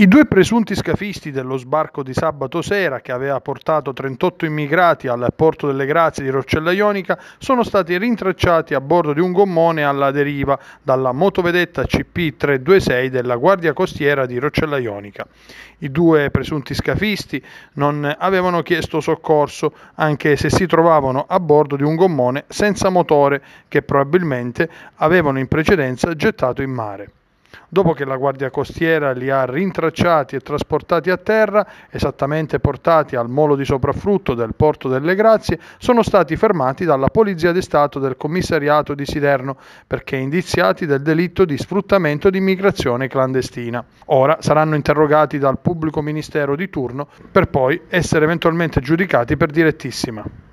I due presunti scafisti dello sbarco di sabato sera, che aveva portato 38 immigrati al porto delle Grazie di Roccella Ionica, sono stati rintracciati a bordo di un gommone alla deriva dalla motovedetta CP326 della Guardia Costiera di Roccella Ionica. I due presunti scafisti non avevano chiesto soccorso, anche se si trovavano a bordo di un gommone senza motore che probabilmente avevano in precedenza gettato in mare. Dopo che la Guardia Costiera li ha rintracciati e trasportati a terra, esattamente portati al molo di sopraffrutto del porto delle Grazie, sono stati fermati dalla Polizia di Stato del commissariato di Siderno perché indiziati del delitto di sfruttamento di immigrazione clandestina. Ora saranno interrogati dal pubblico ministero di turno per poi essere eventualmente giudicati per direttissima.